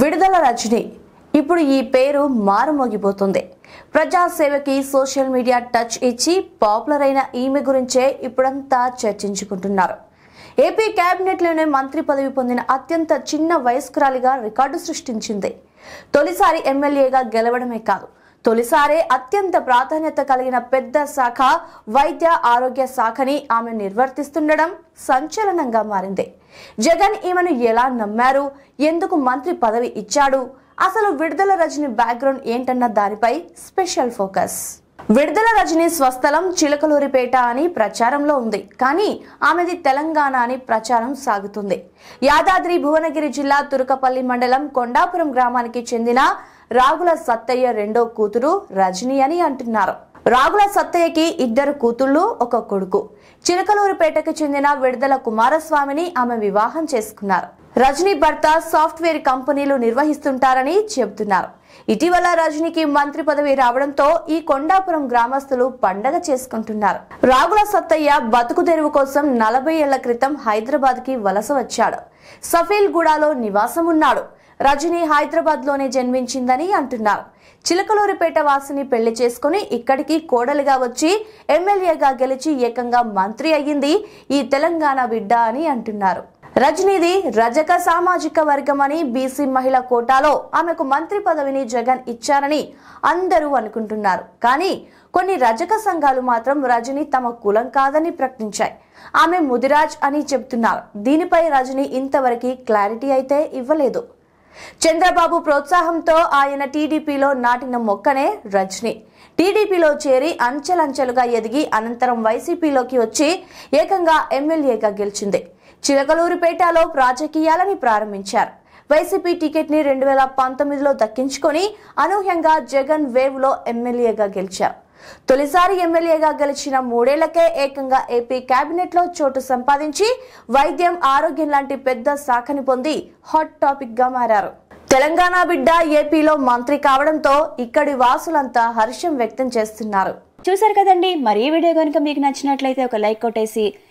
విడుదల రజని ఇప్పుడు ఈ పేరు మారుమోగిపోతుంది ప్రజాసేవకి సోషల్ మీడియా టచ్ ఇచ్చి పాపులర్ అయిన ఈమె గురించే ఇప్పుడంతా చర్చించుకుంటున్నారు ఏపీ క్యాబినెట్లోనే మంత్రి పదవి పొందిన అత్యంత చిన్న వయస్కురాలిగా రికార్డు సృష్టించింది తొలిసారి ఎమ్మెల్యేగా గెలవడమే కాదు తొలిసారే అత్యంత ప్రాధాన్యత కలిగిన పెద్ద శాఖ వైద్య ఆరోగ్య శాఖని ఆమె నిర్వర్తిస్తుండడం సంచలనంగా మారింది జగన్ ఈమెను ఎలా నమ్మారు ఎందుకు మంత్రి పదవి ఇచ్చాడు అసలు విడుదల రజని బ్యాక్గ్రౌండ్ ఏంటన్న దానిపై స్పెషల్ ఫోకస్ విడుదల రజని స్వస్థలం చిలకలూరిపేట అని ప్రచారంలో ఉంది కానీ ఆమెది తెలంగాణ అని ప్రచారం సాగుతుంది యాదాద్రి భువనగిరి జిల్లా తురకపల్లి మండలం కొండాపురం గ్రామానికి చెందిన రాగుల సత్తయ్య రెండో కూతురు రజని అని అంటున్నారు రాగుల సత్తయ్యకి ఇద్దరు కూతుళ్ళు ఒక కొడుకు చిలకలూరిపేటకు చెందిన విడుదల కుమారస్వామిని ఆమె వివాహం చేసుకున్నారు రజనీ భర్త సాఫ్ట్వేర్ కంపెనీలు నిర్వహిస్తుంటారని చెబుతున్నారు ఇటీవల రజనీకి మంత్రి పదవి రావడంతో ఈ కొండాపురం గ్రామస్తులు పండగ చేసుకుంటున్నారు రాగుల సత్తయ్య బతుకు తెరువు కోసం నలభై ఏళ్ల క్రితం హైదరాబాద్ కి వలస వచ్చాడు సఫీల్ గూడాలో నివాసం ఉన్నాడు రజనీ హైదరాబాద్ లోనే జన్మించిందని అంటున్నారు చిలకలూరిపేట వాసిని పెళ్లి చేసుకుని ఇక్కడికి కోడలిగా వచ్చి ఎమ్మెల్యేగా గెలిచి ఏకంగా మంత్రి అయ్యింది ఈ తెలంగాణ బిడ్డ అని అంటున్నారు రజనీది రజక సామాజిక వర్గం అని బీసీ మహిళ కోటాలో ఆమెకు మంత్రి పదవిని జగన్ ఇచ్చారని అందరూ అనుకుంటున్నారు కానీ కొన్ని రజక సంఘాలు మాత్రం రజని తమ కులం కాదని ప్రకటించాయి ఆమె ముదిరాజ్ అని చెబుతున్నారు దీనిపై రజని ఇంతవరకు క్లారిటీ అయితే ఇవ్వలేదు చంద్రబాబు ప్రోత్సాహంతో ఆయన టీడీపీలో నాటిన మొక్కనే రజని టీడీపీలో చేరి అంచెలంచెలుగా ఎదిగి అనంతరం వైసీపీలోకి వచ్చి ఏకంగా ఎమ్మెల్యేగా గెలిచింది చిలకలూరుపేటలో రాజకీయాలని ప్రారంభించారు వైసీపీ టికెట్ ని రెండు వేల పంతొమ్మిదిలో దక్కించుకొని అనూహ్యంగా జగన్ వేవ్ లో ఎమ్మెల్యేగా గెలిచారు తొలిసారి ఎమ్మెల్యేగా గెలిచిన మూడేళ్లకే ఏకంగా ఏపీ కేబినెట్ లో చోటు సంపాదించి వైద్యం ఆరోగ్యం లాంటి పెద్ద శాఖని పొంది హాట్ టాపిక్ గా మారారు తెలంగాణ బిడ్డ ఏపీలో మంత్రి కావడంతో ఇక్కడి వాసులంతా హర్షం వ్యక్తం చేస్తున్నారు చూసారు కదండి మరీ వీడియో కనుక మీకు నచ్చినట్లయితే ఒక లైక్ కొట్టేసి